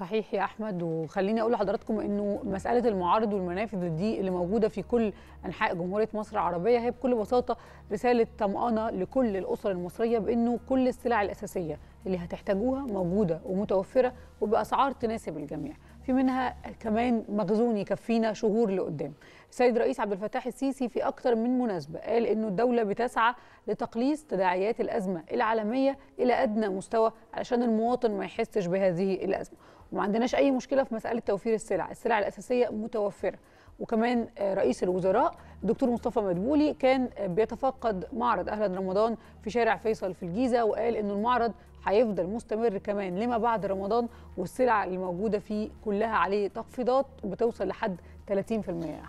صحيح يا احمد وخليني اقول لحضراتكم انه مساله المعارض والمنافذ دي اللي موجوده في كل انحاء جمهوريه مصر العربيه هي بكل بساطه رساله طمانه لكل الاسر المصريه بانه كل السلع الاساسيه اللي هتحتاجوها موجوده ومتوفره وباسعار تناسب الجميع في منها كمان مخزون يكفينا شهور لقدام السيد الرئيس عبد الفتاح السيسي في أكثر من مناسبة قال أنه الدولة بتسعى لتقليص تداعيات الأزمة العالمية إلى أدنى مستوى علشان المواطن ما يحسش بهذه الأزمة وما عندناش اي مشكله في مساله توفير السلع السلع الاساسيه متوفره وكمان آه، رئيس الوزراء الدكتور مصطفى مدبولي كان بيتفقد معرض اهلا رمضان في شارع فيصل في الجيزه وقال انه المعرض هيفضل مستمر كمان لما بعد رمضان والسلع الموجوده فيه كلها عليه تخفيضات وبتوصل لحد 30%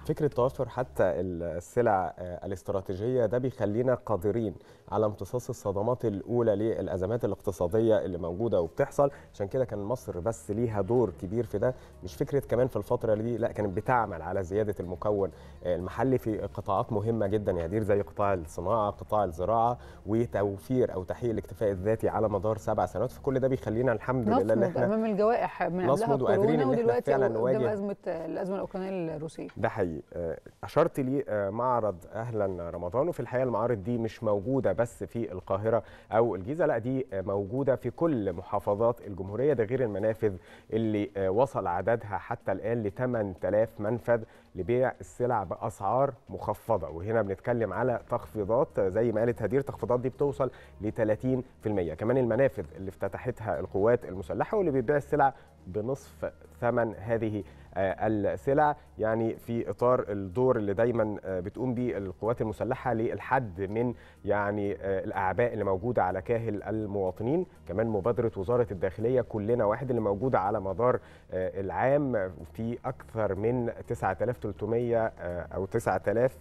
فكرة توفر حتى السلع آه، الاستراتيجية ده بيخلينا قادرين على امتصاص الصدمات الأولى للأزمات الاقتصادية اللي موجودة وبتحصل عشان كده كان مصر بس ليها دور كبير في ده مش فكرة كمان في الفترة دي لا كانت بتعمل على زيادة المكون آه، المحلي في قطاعات مهمة جدا يا دير زي قطاع الصناعة قطاع الزراعة وتوفير أو تحقيق الاكتفاء الذاتي على مدار ساعة سبع سنوات فكل ده بيخلينا الحمد لله ان احنا امام الجوائح من قبلها كورونا ودلوقتي احنا فعلا نواجه ازمه الازمه الاوكرانيه الروسيه ده حقيقي آه، اشرت لي آه، معرض اهلا رمضان وفي الحقيقه المعارض دي مش موجوده بس في القاهره او الجيزه لا دي موجوده في كل محافظات الجمهوريه ده غير المنافذ اللي آه، وصل عددها حتى الان ل 8000 منفذ لبيع السلع باسعار مخفضه وهنا بنتكلم على تخفيضات زي ما قالت هدير تخفيضات دي بتوصل ل 30% كمان المنافذ المنافذ اللي افتتحتها القوات المسلحه واللي بيبيع السلع بنصف ثمن هذه آه، السلع يعني في اطار الدور اللي دايما آه، بتقوم به القوات المسلحه للحد من يعني آه، الاعباء اللي موجوده على كاهل المواطنين كمان مبادره وزاره الداخليه كلنا واحد اللي موجوده على مدار العام في اكثر من 9300 او 9000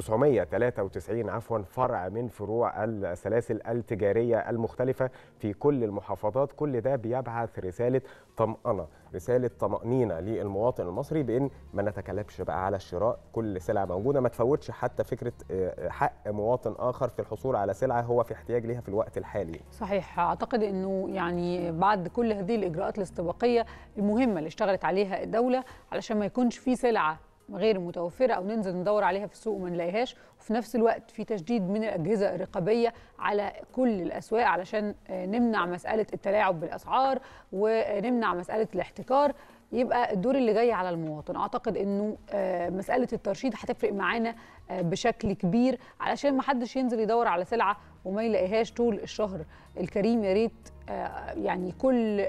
993 عفوا فرع من فروع السلاسل التجارية المختلفة في كل المحافظات كل ده بيبعث رسالة طمأنة رسالة طمأنينة للمواطن المصري بأن ما نتكلفش بقى على الشراء كل سلعة موجودة ما تفوتش حتى فكرة آه، آه، حق مواطن آخر في الحصول على سلعة هو في احتياج ليها في الوقت الحالي صحيح أعتقد أنه يعني بعد كل هذه الإجراءات الاستباقية المهمة اللي اشتغلت عليها الدولة علشان ما يكونش في سلعة غير متوفره او ننزل ندور عليها في السوق وما نلاقيهاش وفي نفس الوقت في تشديد من الاجهزه الرقابيه على كل الاسواق علشان آه، نمنع مساله التلاعب بالاسعار ونمنع مساله الاحتكار يبقى الدور اللي جاي على المواطن اعتقد انه آه، مساله الترشيد هتفرق معانا آه، بشكل كبير علشان ما حدش ينزل يدور على سلعه وما يلاقيهاش طول الشهر الكريم يا ريت آه، يعني كل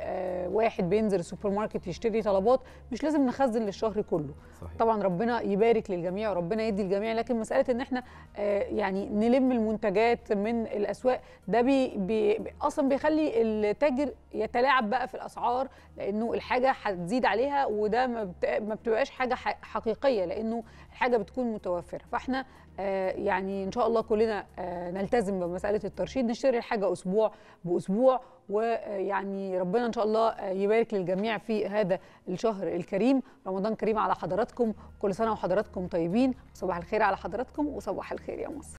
واحد بينزل السوبر ماركت يشتري طلبات مش لازم نخزن للشهر كله صحيح. طبعا ربنا يبارك للجميع وربنا يدي الجميع لكن مساله ان احنا يعني نلم المنتجات من الاسواق ده بي بي اصلا بيخلي التاجر يتلاعب بقى في الاسعار لانه الحاجه هتزيد عليها وده ما بتبقاش حاجه حقيقيه لانه الحاجه بتكون متوفره فاحنا آه، يعني ان شاء الله كلنا آه، نلتزم بمساله الترشيد نشتري الحاجه اسبوع باسبوع ويعني ربنا ان شاء الله آه، يبارك للجميع في هذا الشهر الكريم رمضان كريم على حضراتكم كل سنه وحضراتكم طيبين صباح الخير على حضراتكم وصباح الخير يا مصر